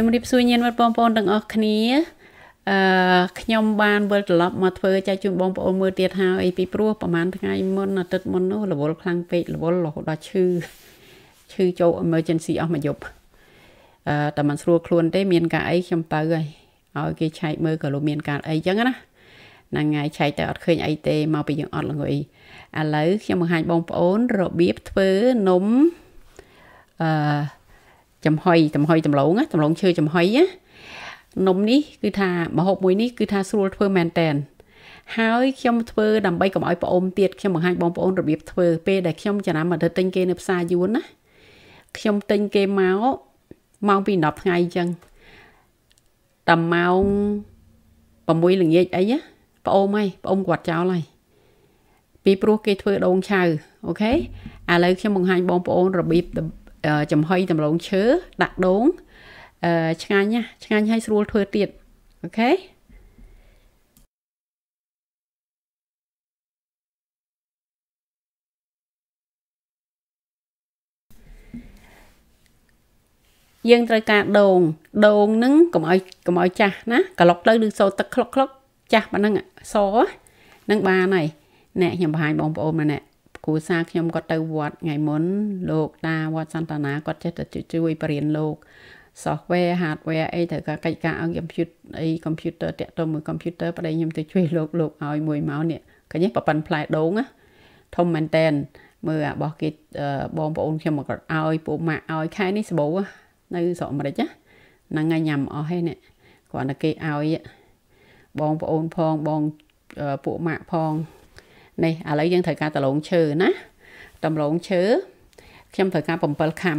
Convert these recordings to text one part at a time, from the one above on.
ជំរាបសួរញាតិមិត្តបងប្អូនទាំងអស់គ្នាអឺខ្ញុំបានវិលត្រឡប់មកធ្វើចែកជូនបងប្អូនមើលទៀតហើយពីព្រោះប្រហែលថ្ងៃមុនអាទិត្យមុននោះរវល់ខ្លាំងពេករវល់រហូតដល់ឈឺឈឺចូល emergency អស់មួយយប់អឺតែមិនស្រួលខ្លួនទេ មានការអីខ្ញុំទៅហើយឲ្យគេឆែកមើលក៏លោកមាន ការអីចឹងណាហ្នឹងហើយឆែកតែអត់ឃើញអីទេមកពីយើងអត់ល្ងុយឥឡូវខ្ញុំបង្ហាញបងប្អូន របៀបធ្វើនំអឺចំហុយចំហុយតម្លងតម្លងឈើចំហុយណានំនេះគឺថាម្ហូបមួយនេះគឺថាស្រួលធ្វើមែនតែនហើយខ្ញុំធ្វើដើម្បីកុំឲ្យប្អូនទៀតខ្ញុំបង្ហាញបងប្អូនរបៀបធ្វើពេលដែលខ្ញុំចំណាំមកទៅទិញគេនៅផ្សារយួនណាខ្ញុំទិញគេមកម៉ោងពី10ថ្ងៃអញ្ចឹងតាមម៉ោង6ល្ងាចអីណាប្អូនហីប្អូនគាត់ចោលហើយពីព្រោះគេធ្វើដងឆៅអូខេឥឡូវខ្ញុំបង្ហាញបងប្អូនរបៀបចំហុយដំឡូងឈើដាក់ដូងឆ្ងាញ់ណាស់ឆ្ងាញ់ហើយស្រួលធ្វើទៀតអូខេយើងត្រូវការដូង ដូងហ្នឹងកុំឲ្យកុំឲ្យចាស់ណាក្លុកទៅឬសូទឹកក្លុកក្លុកចាស់ប៉ុណ្ណឹងសហ្នឹងបានហើយណែខ្ញុំបង្ហាញបងប្អូនមកណែគ្រូសាខ្ញុំគាត់ទៅវត្តថ្ងៃមុនលោកតាវត្តសន្តនាគាត់ចេះតែជួយបរៀនលោក software hardware អីត្រូវការកិច្ចការអង្គកុំព្យូទ័រអីកុំព្យូទ័រតាក់ទងមួយកុំព្យូទ័រប្តីខ្ញុំទៅជួយលោកលោកឲ្យមួយម៉ោងនេះឃើញទេប៉ប៉ិនផ្លែដូងណាធំមែនតែនមើលអារបស់គេបងប្អូនខ្ញុំមកគាត់ឲ្យពួកម៉ាក់ឲ្យខែនេះសបោនៅស្រុកអាមេរិកណាហ្នឹងហើយញ៉ាំអស់ហើយនេះគ្រាន់តែគេឲ្យបងប្អូនផងបងពួកម៉ាក់ផងនេះឥឡូវយើងត្រូវការដលងឈើណាដំឡូងឈើខ្ញុំត្រូវការ7ខាំ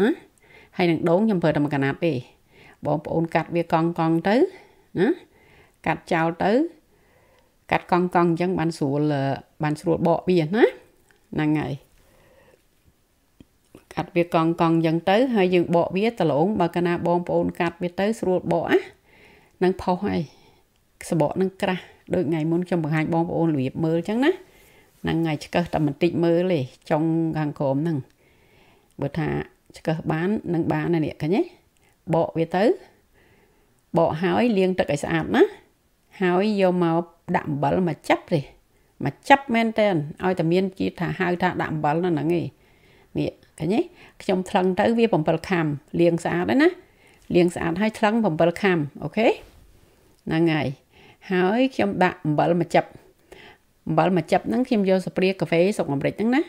ណាហើយនឹងដូងខ្ញុំប្រើតែមួយកណាត់ទេបងប្អូនកាត់វាកង់កង់ទៅណាកាត់ចោលទៅ កាត់កង់កង់អញ្ចឹងបានស្រួលបានស្រួលបកវាណាហ្នឹងហើយកាត់វាកង់កង់អញ្ចឹងទៅ ហើយយើងបកវាដលងបើកាលណាបងប្អូនកាត់វាទៅស្រួលបកណានឹងផុសហើយក្សបកនឹងក្រាស់ដូចថ្ងៃមុនខ្ញុំបង្ហាញបងប្អូនរៀបមើលអញ្ចឹងណាហ្នឹងថ្ងៃឆ្កឹះតែបន្តិចមើលទេចុងខាងក្រោមហ្នឹងបើថាឆ្កឹះបាននឹងបានណានេះឃើញទេបកវាទៅបកហើយលាងទឹកឲ្យស្អាតណាហើយយកមកដាក់អំបិលមកចាប់ទេមកចាប់មែនតើឲ្យតែមានជាថាហៅថាដាក់អំបិលហ្នឹងឯងនេះឃើញទេខ្ញុំថ្លឹងទៅវា7ខាំលាងស្អាតហើយណាលាងស្អាតហើយថ្លឹង7ខាំអូខេហ្នឹងហើយហើយខ្ញុំដាក់អំបិលមួយចិបអំបិលមួយចិបហ្នឹងខ្ញុំយកស្ព្រាកាហ្វេសុកអាមេរិកហ្នឹងណា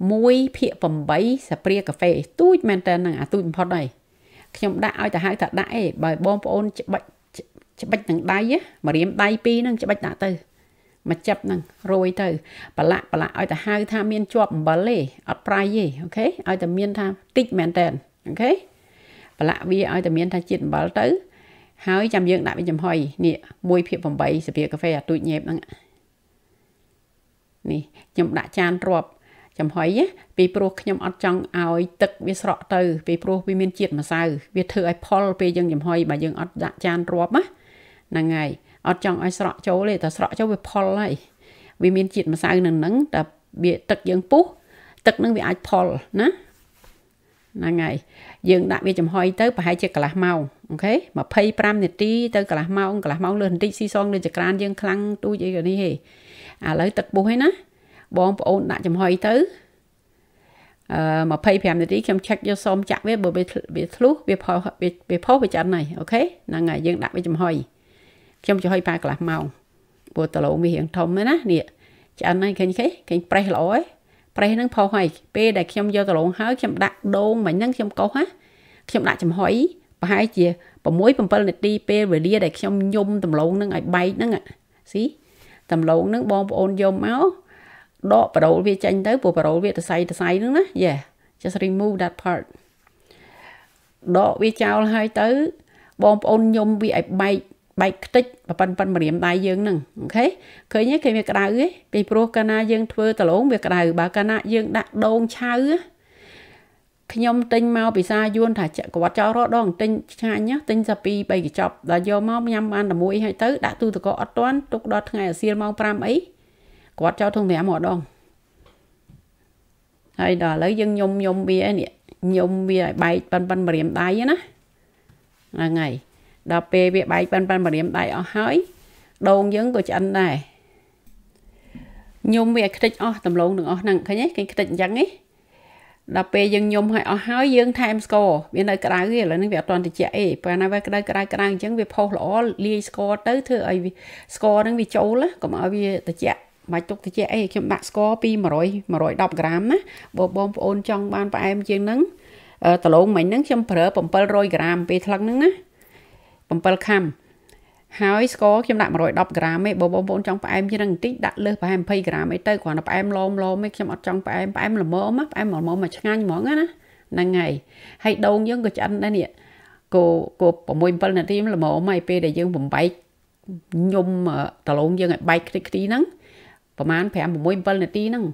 1ភាគ8ស្ព្រាកាហ្វេទូចមែនតើហ្នឹងអាទូចបំផុតហើយខ្ញុំដាក់ឲ្យទៅហៅថាដាក់ឯងបើបងប្អូន ច្បិចច្បិចនឹងដៃមករៀមដៃពីរហ្នឹងច្បិចដាក់ទៅមកចាប់ហ្នឹងរយទៅប្រឡាក់ប្រឡាក់ឲ្យទៅហៅ ថាមានជាប់អំបិលទេអត់ប្រៃទេអូខេឲ្យតែមាន ថាតិចមែនតើអូខេប្រឡាក់វាឲ្យតែមាន ថាជាតិអំបិលទៅហើយចាំយើងដាក់វាចំហុយនេះ1/8ស្រាកាហ្វេអាទូចញេបហ្នឹងនេះខ្ញុំដាក់ចានរាប់ចំហុយពីព្រោះខ្ញុំអត់ចង់ឲ្យ ទឹកវាស្រក់ទៅពីព្រោះវាមានជាតិម្សៅវាធ្វើឲ្យផលពេលយើងចំហុយបើយើងអត់ដាក់ចានរាប់ណាហ្នឹងហើយអត់ចង់ឲ្យស្រក់ចូលទេតែស្រក់ចូលវាផលហើយវាមានជាតិម្សៅនឹងហ្នឹងតែវាទឹកយើងពុះទឹកនឹងវាអាចផលណាហ្នឹងហើយយើងដាក់វាចំហុយទៅប្រហែលជាកន្លះម៉ោងអូខេ25នាទីទៅកន្លះម៉ោងកន្លះម៉ោងលើបន្តិចស៊ីសងលើចក្រានយើងខ្លាំងទូចអីក៏នេះហេឥឡូវទឹកពុះហើយណាបងប្អូនដាក់ចំហុយទៅអឺ25នាទីខ្ញុំឆែកយកសមចាក់វាបើវាធ្លុះវាផុសវាផុសវាចាំហើយអូខេហ្នឹងហើយយើងដាក់វាចំហុយខ្ញុំចំហុយប៉ាកន្លះម៉ោងព្រោះតឡូងវារៀងធំណានេះឆ្អិនហើយឃើញគេឃើញប្រេះល្អហ៎ប្រេះហ្នឹងផុសហើយពេលដែលខ្ញុំយកដលងហើយខ្ញុំដាក់ដូងមិញហ្នឹងខ្ញុំកោសណាខ្ញុំដាក់ចំហុយប្រហែលជា6 7នាទីពេលវេលាដែលខ្ញុំញុំដំឡូងហ្នឹងឲ្យបែកហ្នឹងស៊ីដំឡូងហ្នឹងបងប្អូនយកមកដកប្រូលវាចេញទៅព្រោះប្រូលវាសរសៃសរសៃហ្នឹងណា Yeah just remove that part ដកវាចោលហើយទៅបងប្អូនញុំវាឲ្យបែកបែកខ្ទេចប៉ិនប៉ិនម្រាមដៃយើងហ្នឹងអូខេឃើញគេវាក្តៅទេពីព្រោះកាលណាយើងធ្វើដលងវាក្តៅបើកាលណាយើងដាក់ដូងឆៅខ្ញុំទិញមកពីសាយួនថាកវត្តចោលរដងទិញឆ្ងាញ់ទិញសាពី3កញ្ចប់ដល់យកមកញ៉ាំបានតែមួយហើយទៅ ដាក់ទូទឹកកកអត់ទាន់ទុកដល់ថ្ងៃអាសៀលម៉ោង5អីគាត់ចោលធុង5ម្ដងហើយដល់ឥឡូវយើងញុំញុំវានេះញុំវាឲ្យបែកប៉ិនប៉ិនម្រាមដៃណាហ្នឹងហើយដល់ពេលវាបែកប៉ាន់ប៉ាន់ម្រាមដៃអស់ហើយដូងយើងក៏ឆ្អិនដែរញុំវាខ្ទេចអស់ដំឡូងទាំងអស់ហ្នឹងឃើញទេគេខ្ទេចអញ្ចឹងទេដល់ពេលយើងញុំឲ្យអស់ហើយយើងថែមស្ករវានៅក្តៅទេឥឡូវនេះវាអត់ទាន់ត្រជាក់ទេព្រោះណាវាក្តៅក្តៅក្តៅអញ្ចឹងវាផុសល្អលាយស្ករទៅធ្វើឲ្យស្ករហ្នឹងវាចូលកុំឲ្យវាត្រជាក់មិនទុកត្រជាក់អីខ្ញុំដាក់ស្ករពី100 110ក្រាមណាបើបងប្អូនចង់បានផ្អែម ជាងហ្នឹងដលងមិញហ្នឹងខ្ញុំប្រើ700ក្រាមពេលថ្លឹងហ្នឹងណា7ខាំហើយស្ករខ្ញុំដាក់110ក្រាមទេបើបងប្អូនចង់ផ្អែមជាងបន្តិចដាក់លើសប្រហែល20ក្រាមអីទៅគ្រាន់តែផ្អែមឡមឡមទេខ្ញុំអត់ចង់ផ្អែមផ្អែមល្មមផ្អែមល្មមមកឆ្ងាញ់ហ្មងណាហ្នឹងហើយហើយដូងយើងក៏ឆ្អិនដែរនេះគោគោ6 7នាទីល្មមហើយពេលដែលយើងបំបែកញុំដលងយើងឲ្យបែកខ្ទេចខ្ទីហ្នឹងប្រហែល5 6 7នាទីហ្នឹង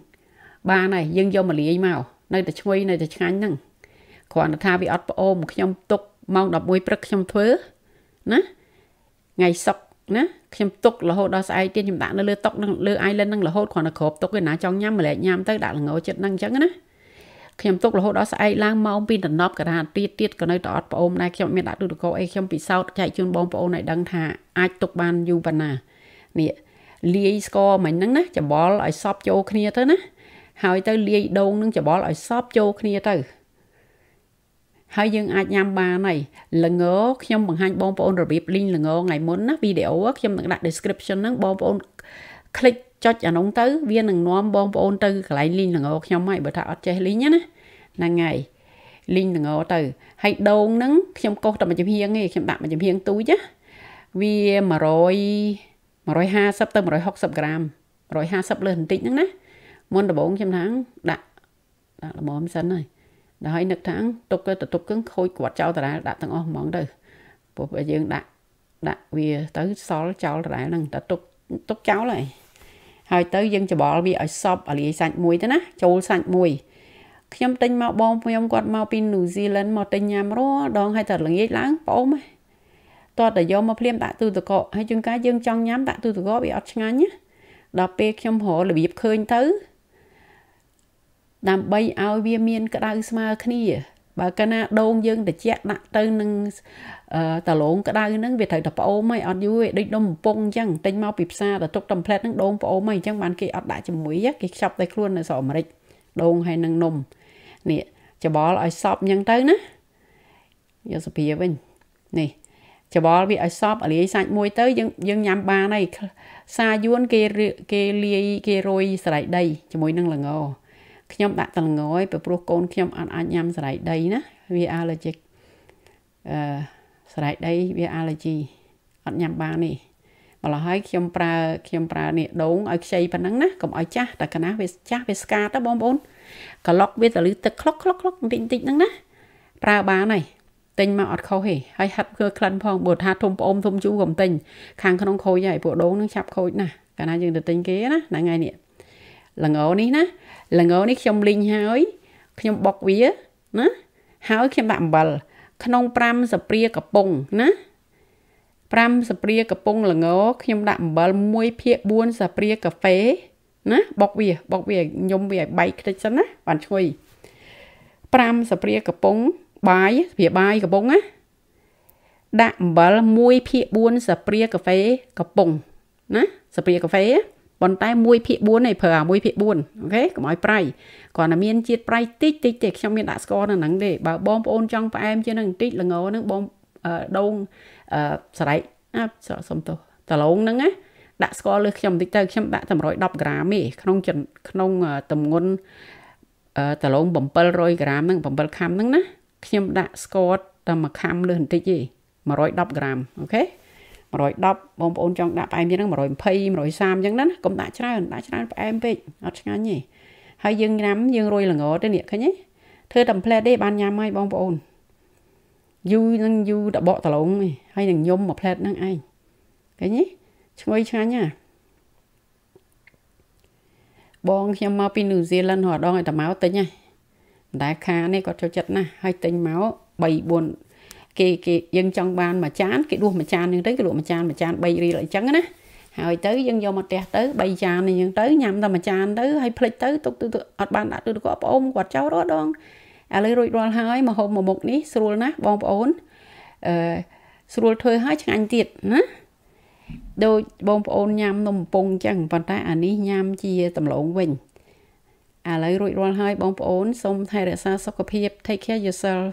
បានហើយយើងយកមកលាយមកនៅតែឈ្ងុយនៅតែឆ្ងាញ់ហ្នឹងគ្រាន់តែថាវាអត់ផ្អូម ខ្ញុំទុកម៉ោង11ព្រឹកខ្ញុំធ្វើណាថ្ងៃសុកណាខ្ញុំទុករហូតដល់ស្អែកទៀតខ្ញុំដាក់នៅលើតុនឹងលើ island នឹងរហូតគ្រាន់តែគ្របទុកឯណាចង់ញ៉ាំម្លែកញ៉ាំទៅដាក់ល្ងចិត្តនឹងអញ្ចឹងណាខ្ញុំទុករហូតដល់ស្អែកឡើងម៉ោង2ដណ្ដប់ក៏ថាទៀតទៀតក៏នៅតែអត់ប្អូនដែរខ្ញុំមានដាក់ទូរកោអីខ្ញុំពិសោធន៍ចែកជូនបងប្អូនឲ្យដឹងថាអាចទុកបានយូរប៉ុណ្ណានេះលាយស្ករមិញហ្នឹងណាច្បល់ឲ្យសពចូលគ្នាទៅណាហើយទៅលាយដូងនឹងច្បល់ឲ្យសពចូលគ្នាទៅហើយយើងអាចញ៉ាំបានហើយល្ងខ្ញុំបង្ហាញបងប្អូនរបៀបលីងល្ងថ្ងៃមុនណាវីដេអូខ្ញុំនឹងដាក់ description ហ្នឹងបងប្អូន click ចុចអានោះទៅវានឹងនាំបងប្អូនទៅកន្លែងលីងល្ងខ្ញុំហើយបើថាអត់ចេះលីងណាហ្នឹងហើយលីងល្ងទៅ ហើយដូងហ្នឹងខ្ញុំកោសតែមួយចំហៀងទេខ្ញុំដាក់មួយចំហៀងទូចណាវា100 150ទៅ160ក្រាម150លើសបន្តិចហ្នឹងណាមុនដំបូងខ្ញុំថាដាក់ដាក់ល្មមសិនហើយដល់ហើយនឹកថាទុកទៅទុកគឹងខូចគាត់ចោលតារាលដាក់ទាំងអស់ហ្មងទៅព្រោះបើយើងដាក់ដាក់វាទៅសល់ចោលតារាលហ្នឹងតែទុកទុកចោលហើយហើយទៅយើងច្បល់វាឲ្យសពអលីសាច់មួយទៅណាចូលសាច់មួយ ខ្ញុំទិញមកបងខ្ញុំគាត់មកពីញូហ្សេឡង់មកទិញញ៉ាំរាល់ដងហើយតែល្ងាចឡើងប្អូនតោះតែយកមកភ្លាម ដាក់ទូទឹកកកហើយជួនកាលយើងចង់ញ៉ាំដាក់ទូទឹកកកវាអត់ឆ្ងាញ់ណាដល់ពេលខ្ញុំរករបៀបឃើញទៅដើម្បីឲ្យវាមានក្តៅស្មើគ្នា បើកាលណាដូងយើងត្រជាក់ដាក់ទៅនឹងតឡងក្តៅហ្នឹងវាត្រូវតែប្អូមហើយអត់យូរទេដូចដុំកំប៉ុងអញ្ចឹងទិញមកពីផ្សារទៅទុកតំផ្លែតហ្នឹងដូងប្អូមហើយអញ្ចឹងបានគេអត់ដាក់ជាមួយគេខ្ចប់តែខ្លួននៅស្រុកអាមេរិកដូងហើយនឹងនំនេះច្បល់ឲ្យសពអញ្ចឹងទៅណាយកសុភាវិញនេះច្បល់វាឲ្យសពលាយសាច់មួយទៅយើងយើងញ៉ាំបានហើយសាយួនគេគេលាយគេរោយស្រៃដីជាមួយនឹងល្ងខ្ញុំដាក់តល្ងយព្រោះកូនខ្ញុំអត់អាចញ៉ាំសរៃដីណា វា allergic អឺសរៃដីវា allergy អត់ញ៉ាំបាននេះម្ល៉េះហើយខ្ញុំប្រើខ្ញុំប្រើនេះដូងឲ្យខ្ចីប៉ុណ្ណឹងណាកុំឲ្យចាស់តែកណាវាចាស់វាស្កាតទៅបងប្អូន ក្លុកវាទៅលឺទឹកក្លុកក្លុកក្លុកបន្តិចបន្តិចហ្នឹងណាប្រើបានហើយទិញមកអត់ខុសទេហើយហាត់គឺក្លិនផងបើថាធំប្អូនធំជូកុំទិញខាងក្នុងខូចហើយពួកដូងនឹងឆាប់ខូចណាកាលណាយើងទៅទិញគេណាថ្ងៃនេះល្ងនេះណាល្ងនេះខ្ញុំលីងហើយខ្ញុំបុកវាណាហើយខ្ញុំដាក់អំបិលក្នុង5ស្ព្រាកំប៉ុងណា5ស្ព្រាកំប៉ុងល្ងខ្ញុំដាក់អំបិល1ភាគ4ស្ព្រាកាហ្វេណាបុកវាបុកវាញុំវាឲ្យបែកខ្ទេចសិនណាបានឈ្ងុយ5ស្ព្រាកំប៉ុងបាយស្ព្រាបាយកំប៉ុងណាដាក់អំបិល1ភាគ4ស្ព្រាកាហ្វេកំប៉ុងណាស្ព្រាកាហ្វេណាប៉ុន្តែ1ភាគ4ឯងប្រើអា1ភាគ4អូខេកុំឲ្យប្រៃគ្រាន់តែមានជាតិប្រៃតិចតិចទេខ្ញុំមានដាក់ស្ករនៅហ្នឹងទេបើបងប្អូនចង់ផ្អែមជាងហ្នឹងបន្តិចល្ងហ្នឹងបងដូងសរៃអាសុំទោសដលងហ្នឹងណាដាក់ស្ករលើខ្ញុំបន្តិចទៅខ្ញុំដាក់តែ110ក្រាមទេក្នុងក្នុងតម្ងន់ដលង700ក្រាមហ្នឹង7ខាំហ្នឹងណាខ្ញុំដាក់ស្ករតែ1ខាំលើបន្តិចទេ110ក្រាមអូខេ110បងប្អូនចង់ដាក់ផ្អែមទៀតហ្នឹង120 130អញ្ចឹងណាកុំដាក់ច្រើនដាក់ច្រើនផ្អែមពេកអត់ឆ្ងាញ់ទេហើយយើងញ៉ាំយើងរោយល្ងទៅនេះឃើញទេធ្វើតែ plate ទេបានញ៉ាំហើយបងប្អូនយូរនឹងយូរដបកដលងហើយនឹងញុំមួយ plate ហ្នឹងឯងឃើញទេឈ្ងុយឆ្ងាញ់ណាបងខ្ញុំមកពីញូហ្សេឡង់រដងឲ្យតាម៉ៅទិញហ្នឹងតែខានេះគាត់ចូលចិត្តណាស់ហើយទិញមក3 4គេគេយើងចង់បានមួយចានគេដួសមួយចានហ្នឹងទៅគេលក់មួយចានមួយចាន3រៀលអីចឹងណា ហើយទៅយើងយកមកផ្ទះទៅ3ចានអីចឹងទៅញ៉ាំតែមួយចានទៅហើយភ្លេចទៅទុកទៅអត់បានដាក់ទូទឹកកកប្អូនគាត់ចោលរត់ដងឥឡូវរួចរាល់ហើយមកហូបមកមុខនេះស្រួលណាស់បងប្អូនអឺស្រួលធ្វើហើយឆ្ងាញ់ទៀតណាដូចបងប្អូនញ៉ាំនំកំពុងចឹង ប៉ុន្តែអានេះញ៉ាំជាតម្លងវិញឥឡូវរួចរាល់ហើយបងប្អូនសូមថែរក្សាសុខភាព Take care yourself